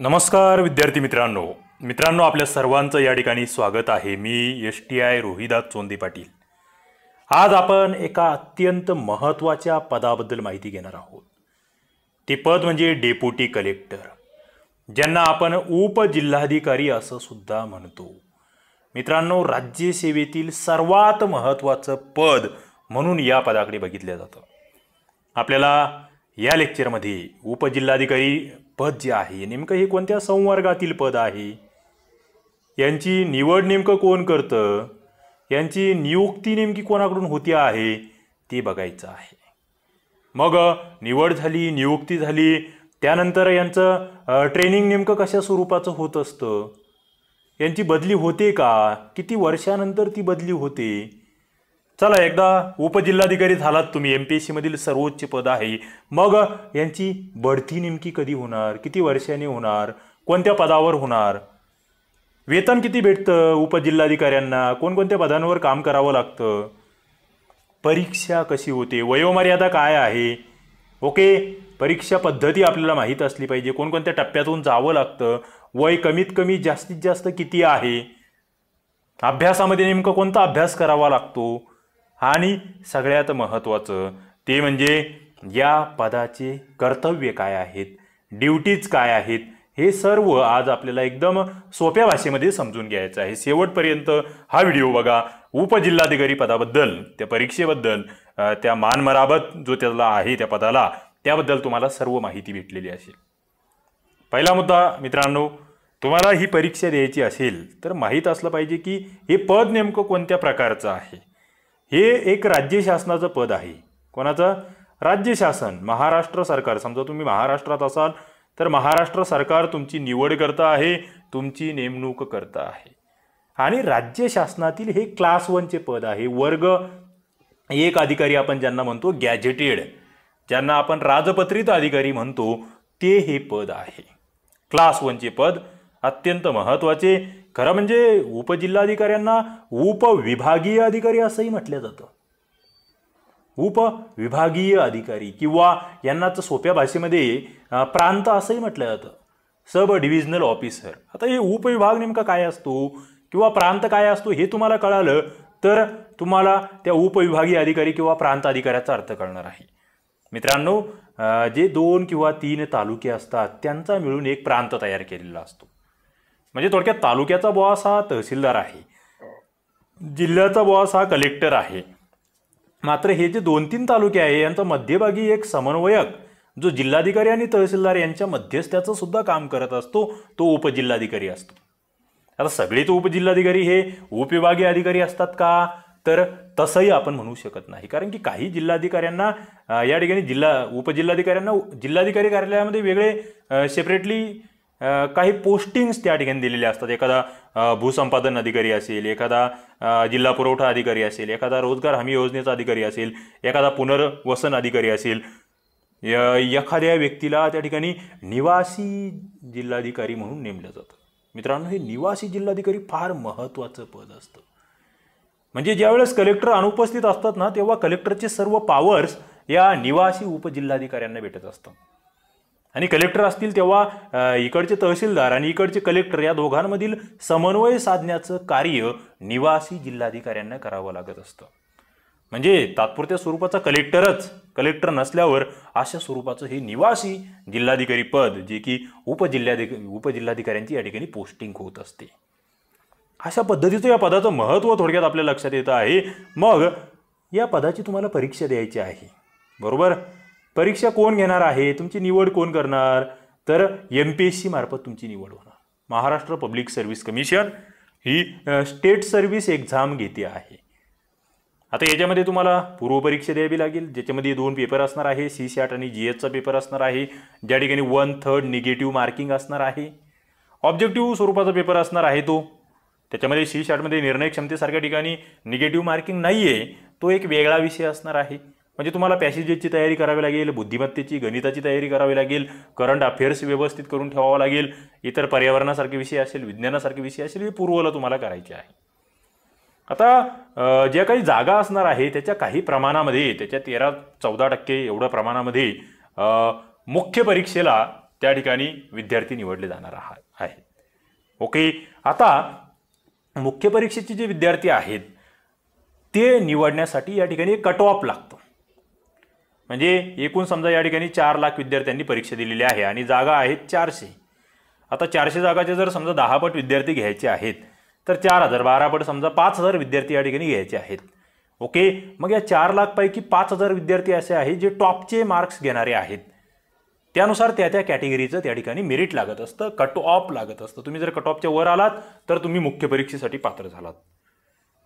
नमस्कार विद्यार्थी मित्रांनो मित्रांनो आपल्या सर्वांचं या ठिकाणी स्वागत आहे मी S T I Rohidas Chondi Patil आज आपण एका अत्यंत महत्त्वाच्या पदाबद्दल माहिती घेणार आहोत ते पद म्हणजे डेप्युटी कलेक्टर ज्यांना आपण उपजिल्हाधिकारी असं सुद्धा म्हणतो मित्रांनो राज्यसेवेतील सर्वात महत्त्वाचं पद म्हणून या पदाकडे बघितलं जातं आपल्याला या लेक्चरमध्ये उपजिल्हाधिकारी पद जे आहे नेमकं हे कोणत्या संवर्गातील पद आहे यांची निवड नेमकं कोण करतं यांची नियुक्ती नेमकी कोणाकडून होती आहे ते बघायचं आहे मग निवड झाली नियुक्ती झाली त्यानंतर यांचं ट्रेनिंग नेमकं कशा स्वरूपाचं होत असतं यांची बदली होते का किती वर्षानंतर ती बदली होते चला एकदा उपजिल्हाधिकारी झालात तुम्ही एम पी एस सीमधील सर्वोच्च पद आहे मग यांची बढती नेमकी कधी होणार किती वर्षाने होणार कोणत्या पदावर होणार वेतन किती भेटतं उपजिल्हाधिकाऱ्यांना कोणकोणत्या पदांवर काम करावं लागतं परीक्षा कशी होते वयोमर्यादा काय आहे ओके परीक्षा पद्धती आपल्याला माहीत असली पाहिजे कोणकोणत्या टप्प्यातून जावं लागतं वय कमीत कमी जास्तीत जास्त किती आहे अभ्यासामध्ये नेमकं कोणता अभ्यास करावा लागतो आणि सगळ्यात महत्त्वाचं ते म्हणजे या पदाचे कर्तव्य काय आहेत ड्युटीज काय आहेत हे सर्व आज आपल्याला एकदम सोप्या भाषेमध्ये समजून घ्यायचं आहे शेवटपर्यंत हा व्हिडिओ बघा उपजिल्हाधिकारी पदाबद्दल त्या परीक्षेबद्दल त्या मानमराबत जो त्याला आहे त्या पदाला त्याबद्दल तुम्हाला सर्व माहिती भेटलेली असेल पहिला मुद्दा मित्रांनो तुम्हाला ही परीक्षा द्यायची असेल तर माहीत असलं पाहिजे की हे पद नेमकं कोणत्या प्रकारचं आहे हे एक राज्य शासनाचं पद आहे कोणाचं राज्य शासन महाराष्ट्र सरकार समजा तुम्ही महाराष्ट्रात असाल तर महाराष्ट्र सरकार तुमची निवड करता आहे तुमची नेमणूक करता आहे आणि राज्य शासनातील हे क्लास वनचे पद आहे वर्ग एक अधिकारी आपण ज्यांना म्हणतो गॅजेटेड ज्यांना आपण राजपत्रित अधिकारी म्हणतो ते हे पद आहे क्लास वनचे पद अत्यंत महत्त्वाचे खरं म्हणजे उपजिल्हाधिकाऱ्यांना उपविभागीय अधिकारी असंही म्हटलं जातं उपविभागीय अधिकारी किंवा यांनाच सोप्या भाषेमध्ये प्रांत असंही म्हटलं जातं सब डिव्हिजनल ऑफिसर आता हे उपविभाग नेमका काय असतो किंवा प्रांत काय असतो हे तुम्हाला कळालं तर तुम्हाला त्या उपविभागीय अधिकारी किंवा प्रांत अधिकाऱ्याचा अर्थ कळणार आहे मित्रांनो जे दोन किंवा तीन तालुके असतात त्यांचा मिळून एक प्रांत तयार केलेला असतो म्हणजे थोडक्यात तालुक्याचा बॉस हा तहसीलदार आहे जिल्ह्याचा बॉस हा कलेक्टर आहे मात्र हे जे दोन तीन तालुके आहे यांचा मध्यभागी एक समन्वयक जो जिल्हाधिकारी आणि तहसीलदार यांच्या मध्यस्थ्याचं सुद्धा काम करत असतो तो उपजिल्हाधिकारी असतो आता सगळेच उपजिल्हाधिकारी हे उपविभागीय अधिकारी असतात का तर तसंही आपण म्हणू शकत नाही कारण की काही जिल्हाधिकाऱ्यांना या ठिकाणी जिल्हा उपजिल्हाधिकाऱ्यांना जिल्हाधिकारी कार्यालयामध्ये वेगळे सेपरेटली काही पोस्टिंग्स त्या ठिकाणी दिलेल्या असतात एखादा भूसंपादन अधिकारी असेल एखादा जिल्हा पुरवठा अधिकारी असेल एखादा रोजगार हमी योजनेचा अधिकारी असेल एखादा पुनर्वसन अधिकारी असेल एखाद्या व्यक्तीला त्या ठिकाणी निवासी जिल्हाधिकारी म्हणून नेमलं जातं मित्रांनो हे निवासी जिल्हाधिकारी फार महत्त्वाचं पद असतं म्हणजे ज्यावेळेस कलेक्टर अनुपस्थित असतात ना तेव्हा कलेक्टरचे सर्व पावर्स या निवासी उपजिल्हाधिकाऱ्यांना भेटत असतात आणि कलेक्टर असतील तेव्हा इकडचे तहसीलदार आणि इकडचे कलेक्टर या दोघांमधील समन्वय साधण्याचं कार्य निवासी जिल्हाधिकाऱ्यांना करावं लागत असतं म्हणजे तात्पुरत्या स्वरूपाचा कलेक्टरच कलेक्टर नसल्यावर अशा स्वरूपाचं हे निवासी जिल्हाधिकारी पद जे की उपजिल्हाधिक उपजिल्हाधिकाऱ्यांची या ठिकाणी पोस्टिंग होत असते अशा पद्धतीचं या पदाचं महत्त्व थोडक्यात आपल्या लक्षात येतं आहे मग या पदाची तुम्हाला परीक्षा द्यायची आहे बरोबर परीक्षा कोण घेणार आहे तुमची निवड कोण करणार तर एम पी एस सी मार्फत तुमची निवड होणार महाराष्ट्र पब्लिक सर्व्हिस कमिशन ही स्टेट सर्व्हिस एक्झाम घेते आहे आता याच्यामध्ये तुम्हाला पूर्वपरीक्षा द्यावी लागेल ज्याच्यामध्ये दोन पेपर असणार आहे सी सॅट आणि जी एचचा पेपर असणार आहे ज्या ठिकाणी वन थर्ड निगेटिव्ह मार्किंग असणार आहे ऑब्जेक्टिव्ह स्वरूपाचा पेपर असणार आहे तो त्याच्यामध्ये सी शॅटमध्ये निर्णय क्षमतेसारख्या ठिकाणी निगेटिव्ह मार्किंग नाही आहे तो एक वेगळा विषय असणार आहे म्हणजे तुम्हाला पॅसेजेसची तयारी करावी लागेल बुद्धिमत्तेची गणिताची तयारी करावी लागेल करंट अफेअर्स व्यवस्थित करून ठेवावा लागेल इतर पर्यावरणासारखे विषय असेल विज्ञानासारखे विषय असेल हे पूर्वला तुम्हाला करायचे आहे आता ज्या काही जागा असणार आहे त्याच्या काही प्रमाणामध्ये त्याच्या तेरा चौदा टक्के एवढ्या प्रमाणामध्ये मुख्य परीक्षेला त्या ठिकाणी विद्यार्थी निवडले जाणार आहेत ओके आता मुख्य परीक्षेचे जे विद्यार्थी आहेत ते निवडण्यासाठी या ठिकाणी एक कट ऑफ लागतो म्हणजे एकूण समजा या ठिकाणी चार लाख विद्यार्थ्यांनी परीक्षा दिलेली आहे आणि जागा आहेत चारशे आता चारशे जागाचे जर समजा दहा पट विद्यार्थी घ्यायचे आहेत तर चार हजार पट समजा पाच हजार विद्यार्थी या ठिकाणी घ्यायचे आहेत ओके मग या चार लाखपैकी पाच हजार विद्यार्थी असे आहेत जे टॉपचे मार्क्स घेणारे आहेत त्यानुसार त्या त्या कॅटेगरीचं त्या ठिकाणी मेरिट लागत असतं कट ऑफ लागत असतं तुम्ही जर कट ऑफच्या वर आलात तर तुम्ही मुख्य परीक्षेसाठी पात्र झालात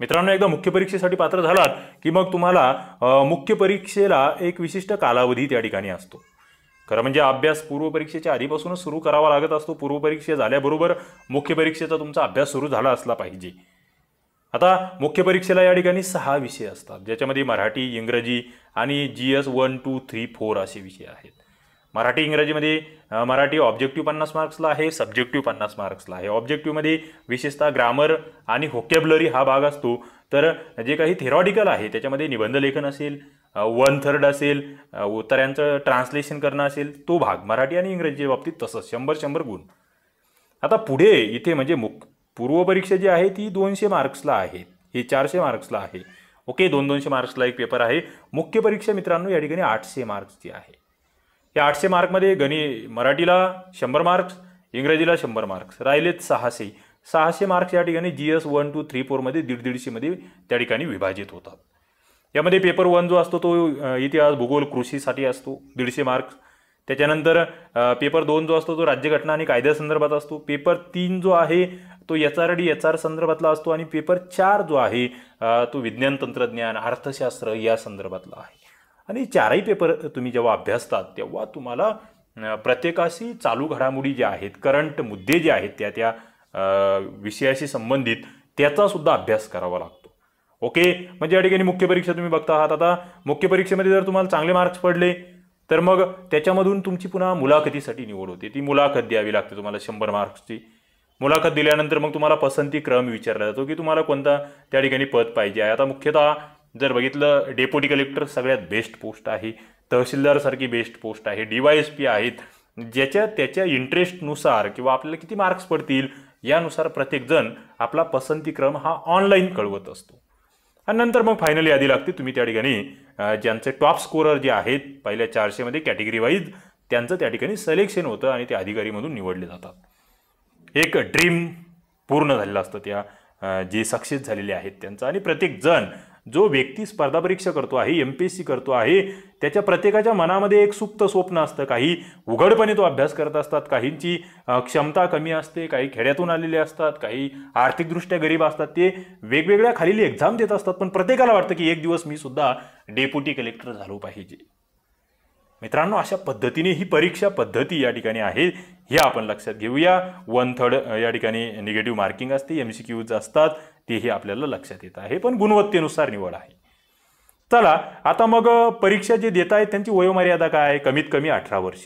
मित्रांनो एकदा मुख्य परीक्षेसाठी पात्र झालात की मग तुम्हाला मुख्य परीक्षेला एक विशिष्ट कालावधी त्या ठिकाणी असतो खरं म्हणजे अभ्यास पूर्वपरीक्षेच्या आधीपासूनच सुरू करावा लागत असतो पूर्वपरीक्षा झाल्याबरोबर मुख्य परीक्षेचा तुमचा अभ्यास सुरू झाला असला पाहिजे आता मुख्य परीक्षेला या ठिकाणी सहा विषय असतात ज्याच्यामध्ये मराठी इंग्रजी आणि G S one two three four असे विषय आहेत मराठी इंग्रजीमध्ये मराठी ऑब्जेक्टिव्ह पन्नास मार्क्सला आहे सब्जेक्टिव्ह पन्नास मार्क्सला आहे ऑब्जेक्टिव्हमध्ये विशेषतः ग्रामर आणि होकॅब्लरी हा भाग असतो तर जे काही थेरॉडिकल आहे त्याच्यामध्ये निबंध लेखन असेल वन थर्ड असेल उत्तरांचं ट्रान्सलेशन करणं असेल तो भाग मराठी आणि इंग्रजीच्या बाबतीत तसंच शंभर शंभर गुण आता पुढे इथे म्हणजे मुख पूर्वपरीक्षा जी आहे ती दोनशे मार्क्सला आहे हे चारशे मार्क्सला आहे ओके दोन दोनशे मार्क्सला एक पेपर आहे मुख्य परीक्षा मित्रांनो या ठिकाणी आठशे मार्क्सची आहे या आठशे मार्कमध्ये गणित मराठीला शंभर मार्क्स इंग्रजीला शंभर मार्क्स राहिलेत सहाशे सहाशे मार्क्स या ठिकाणी G S one two three फोरमध्ये दीड दीडशेमध्ये त्या ठिकाणी विभाजित होतात यामध्ये पेपर वन जो असतो तो इतिहास भूगोल कृषीसाठी असतो दीडशे मार्क्स त्याच्यानंतर पेपर दोन जो असतो तो राज्यघटना आणि कायद्यासंदर्भात असतो पेपर तीन जो आहे तो H R D H R संदर्भातला असतो आणि पेपर चार जो आहे तो विज्ञान तंत्रज्ञान अर्थशास्त्र या संदर्भातला आहे आणि चारही पेपर तुम्ही जेव्हा अभ्यासतात तेव्हा तुम्हाला प्रत्येकाशी चालू घडामोडी ज्या आहेत करंट मुद्दे जे आहेत त्या त्या विषयाशी संबंधित त्याचा सुद्धा अभ्यास करावा लागतो ओके म्हणजे या ठिकाणी मुख्य परीक्षा तुम्ही बघता आहात आता मुख्य परीक्षेमध्ये जर तुम्हाला चांगले मार्क्स पडले तर मग त्याच्यामधून तुमची पुन्हा मुलाखतीसाठी निवड होते ती मुलाखत द्यावी लागते तुम्हाला शंभर मार्क्सची मुलाखत दिल्यानंतर मग तुम्हाला पसंती क्रम विचारला जातो की तुम्हाला कोणता त्या ठिकाणी पद पाहिजे आहे आता मुख्यतः जर बघितलं डेप्युटी कलेक्टर सगळ्यात बेस्ट पोस्ट आहे तहसीलदारसारखी बेस्ट पोस्ट आहे डी वाय एस पी आहेत ज्याच्या त्याच्या इंटरेस्टनुसार किंवा आपल्याला किती मार्क्स पडतील यानुसार प्रत्येकजण आपला पसंतीक्रम हा ऑनलाईन कळवत असतो आणि नंतर मग फायनल यादी लागते तुम्ही त्या ठिकाणी ज्यांचे टॉप स्कोरर जे आहेत पहिल्या चारशेमध्ये कॅटेगरी वाईज त्यांचं त्या ठिकाणी सिलेक्शन होतं आणि ते अधिकारीमधून निवडले जातात एक ड्रीम पूर्ण झालेलं असतं त्या जे सक्सेस झालेले आहेत त्यांचं आणि प्रत्येकजण जो व्यक्ती स्पर्धा परीक्षा करतो आहे एम पी एस सी करतो आहे त्याच्या प्रत्येकाच्या मनामध्ये एक सुप्त स्वप्न असतं काही उघडपणे तो अभ्यास करत असतात काहींची क्षमता कमी असते काही खेड्यातून आलेले असतात काही आर्थिकदृष्ट्या गरीब असतात ते वेगवेगळ्या खालील एक्झाम देत असतात पण प्रत्येकाला वाटतं की एक दिवस मी सुद्धा डेप्युटी कलेक्टर झालो पाहिजे मित्रांनो अशा पद्धतीने ही परीक्षा पद्धती या ठिकाणी आहे हे आपण लक्षात घेऊया वन थर्ड या ठिकाणी निगेटिव्ह मार्किंग असते एम सी क्यूज असतात तेही आपल्याला लक्षात येत आहे पण गुणवत्तेनुसार निवड आहे चला आता मग परीक्षा जे देत आहेत त्यांची वयोमर्यादा काय आहे कमीत कमी अठरा वर्ष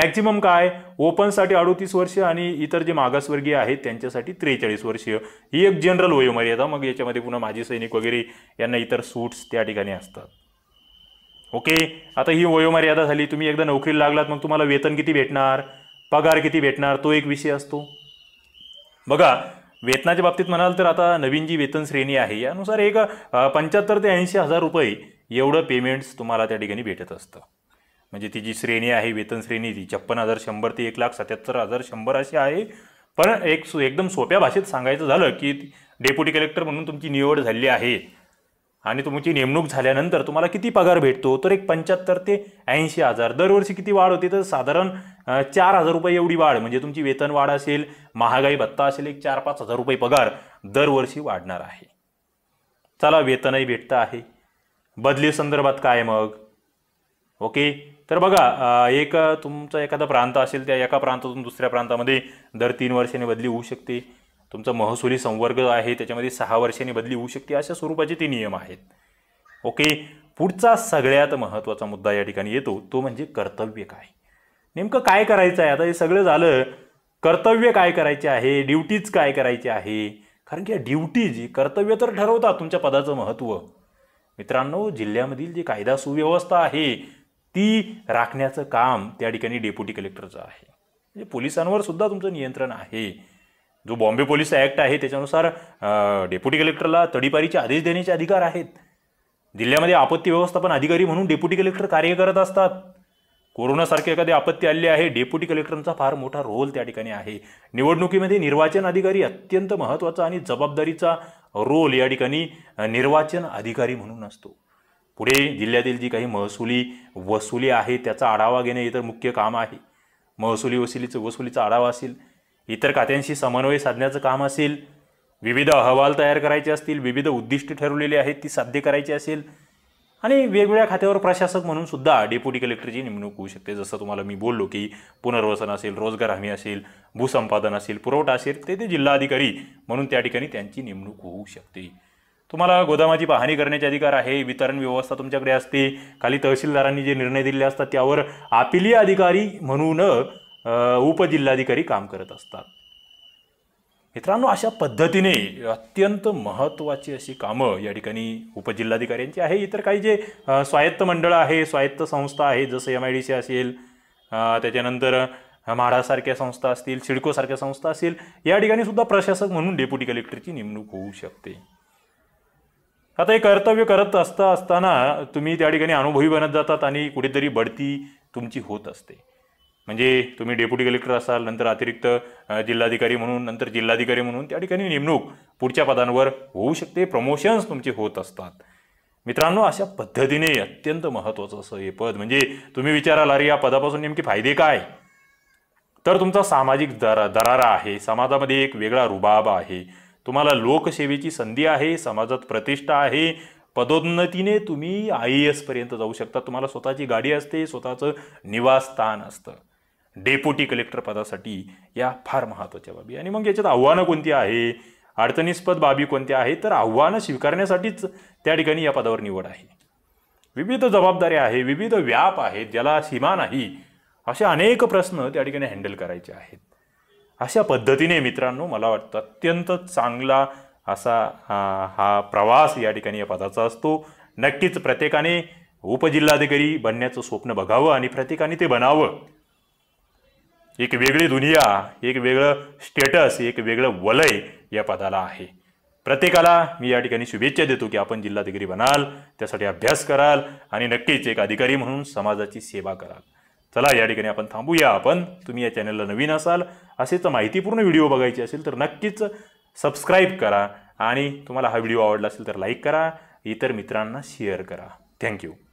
मॅक्झिमम काय ओपनसाठी अडोतीस वर्ष आणि इतर जे मागासवर्गीय आहेत त्यांच्यासाठी त्रेचाळीस वर्ष ही एक जनरल वयोमर्यादा मग याच्यामध्ये पुन्हा माजी सैनिक वगैरे यांना इतर सूट्स त्या ठिकाणी असतात ओके आता ही वयोमर्यादा झाली तुम्ही एकदा नोकरीला लागलात मग तुम्हाला वेतन किती भेटणार पगार किती भेटणार तो एक विषय असतो बघा वेतनाच्या बाबतीत म्हणाल तर आता नवीन जी वेतन श्रेणी आहे यानुसार एक पंच्याहत्तर ते ऐंशी हजार रुपये एवढं पेमेंट्स तुम्हाला त्या ठिकाणी भेटत असतं म्हणजे ती जी श्रेणी आहे वेतन श्रेणी ती छप्पन हजार शंभर ते एक लाख सत्याहत्तर हजार शंभर अशी आहे पण एक एकदम सोप्या भाषेत सांगायचं झालं की डेप्युटी कलेक्टर म्हणून तुमची निवड झाली आहे आणि तुमची नेमणूक झाल्यानंतर तुम्हाला किती पगार भेटतो तर एक पंच्याहत्तर ते ऐंशी हजार दरवर्षी किती वाढ होते तर साधारण चार हजार रुपये एवढी वाढ म्हणजे तुमची वेतन वाढ असेल महागाई भत्ता असेल एक चार पाच हजार रुपये पगार दरवर्षी वाढणार आहे चला वेतनही भेटतं आहे बदली संदर्भात काय मग ओके तर बघा एक तुमचा एखादा प्रांत असेल त्या एका प्रांतातून दुसऱ्या प्रांतामध्ये दर तीन वर्षाने बदली होऊ शकते तुमचा महसुली संवर्ग आहे त्याच्यामध्ये सहा वर्षांनी बदली होऊ शकते अशा स्वरूपाचे ते नियम आहेत ओके पुढचा सगळ्यात महत्त्वाचा मुद्दा या ठिकाणी येतो तो म्हणजे कर्तव्य काय नेमकं काय करायचं आहे आता हे सगळं झालं कर्तव्य काय करायचे आहे ड्युटीज काय करायचे आहे कारण की या ड्युटीज कर्तव्य तर ठरवतात तुमच्या पदाचं महत्त्व मित्रांनो जिल्ह्यामधील जी कायदा सुव्यवस्था आहे ती राखण्याचं काम त्या ठिकाणी डेप्युटी कलेक्टरचं आहे म्हणजे पोलिसांवर सुद्धा तुमचं नियंत्रण आहे जो बॉम्बे पोलीस ॲक्ट आहे त्याच्यानुसार डेप्युटी कलेक्टरला तडीपारीचे आदेश देण्याचे अधिकार आहेत जिल्ह्यामध्ये आपत्ती व्यवस्थापन अधिकारी म्हणून डेप्युटी कलेक्टर कार्य करत असतात कोरोनासारखे एखादी आपत्ती आली आहे डेप्युटी कलेक्टरचा फार मोठा रोल त्या ठिकाणी आहे निवडणुकीमध्ये निर्वाचन अधिकारी अत्यंत महत्त्वाचा आणि जबाबदारीचा रोल या ठिकाणी निर्वाचन अधिकारी म्हणून असतो पुढे जिल्ह्यातील जी काही महसुली वसुली आहे त्याचा आढावा घेणे हे तर मुख्य काम आहे महसुली वसुलीचं वसुलीचा आढावा असेल इतर खात्यांशी समन्वय साधण्याचं काम असेल विविध अहवाल तयार करायचे असतील विविध उद्दिष्ट ठरवलेली आहेत ती साध्य करायची असेल आणि वेगवेगळ्या खात्यावर प्रशासक म्हणून सुद्धा डेप्युटी कलेक्टरची नेमणूक होऊ शकते जसं तुम्हाला मी बोललो की पुनर्वसन असेल रोजगार हमी असेल भूसंपादन असेल पुरवठा असेल ते ते जिल्हाधिकारी म्हणून त्या ठिकाणी त्यांची नेमणूक होऊ शकते तुम्हाला गोदामाची पाहणी करण्याचे अधिकार आहे वितरण व्यवस्था तुमच्याकडे असते खाली तहसीलदारांनी जे निर्णय दिलेले असतात त्यावर आपिलीय अधिकारी म्हणून उपजिल्हाधिकारी काम करत असतात मित्रांनो अशा पद्धतीने अत्यंत महत्त्वाची अशी कामं या ठिकाणी उपजिल्हाधिकाऱ्यांची आहे इतर काही जे स्वायत्त मंडळं आहे स्वायत्त संस्था आहे जसं एम आय डी सी असेल त्याच्यानंतर म्हाडासारख्या संस्था असतील सिडकोसारख्या संस्था असतील या ठिकाणी सुद्धा प्रशासक म्हणून डेप्युटी कलेक्टरची नेमणूक होऊ शकते आता हे कर्तव्य करत असता असताना तुम्ही त्या ठिकाणी अनुभवी बनत जातात आणि कुठेतरी बढती तुमची होत असते म्हणजे तुम्ही डेप्युटी कलेक्टर असाल नंतर अतिरिक्त जिल्हाधिकारी म्हणून नंतर जिल्हाधिकारी म्हणून त्या ठिकाणी नेमणूक पुढच्या पदांवर होऊ शकते प्रमोशन्स तुमचे होत असतात मित्रांनो अशा पद्धतीने अत्यंत महत्त्वाचं असं हे पद म्हणजे तुम्ही विचाराल अरे या पदापासून नेमके फायदे काय तर तुमचा सामाजिक दरा दरारा आहे समाजामध्ये एक वेगळा रुबाब आहे तुम्हाला लोकसेवेची संधी आहे समाजात प्रतिष्ठा आहे पदोन्नतीने तुम्ही आय ए एसपर्यंत जाऊ शकता तुम्हाला स्वतःची गाडी असते स्वतःचं निवासस्थान असतं डेप्युटी कलेक्टर पदासाठी या फार महत्त्वाच्या बाबी आणि मग याच्यात आव्हानं कोणती आहे अडचणीस्पद बाबी कोणत्या आहेत तर आव्हानं स्वीकारण्यासाठीच त्या ठिकाणी या पदावर निवड आहे विविध जबाबदाऱ्या आहे विविध व्याप आहेत ज्याला सीमा नाही असे अनेक प्रश्न त्या ठिकाणी हँडल करायचे आहेत अशा पद्धतीने मित्रांनो मला वाटतं अत्यंत चांगला असा हा प्रवास या ठिकाणी या पदाचा असतो नक्कीच प्रत्येकाने उपजिल्हाधिकारी बनण्याचं स्वप्न बघावं आणि प्रत्येकाने ते बनावं एक वेगळी दुनिया एक वेगळं स्टेटस एक वेगळं वलय या पदाला आहे प्रत्येकाला मी या ठिकाणी शुभेच्छा देतो की आपण जिल्हाधिकारी बनाल त्यासाठी अभ्यास कराल आणि नक्कीच एक अधिकारी म्हणून समाजाची सेवा कराल चला या ठिकाणी आपण थांबूया आपण तुम्ही या चॅनलला नवीन असाल असेच माहितीपूर्ण व्हिडिओ बघायचे असेल तर नक्कीच सबस्क्राईब करा आणि तुम्हाला हा व्हिडिओ आवडला असेल तर लाईक करा इतर मित्रांना शेअर करा थँक्यू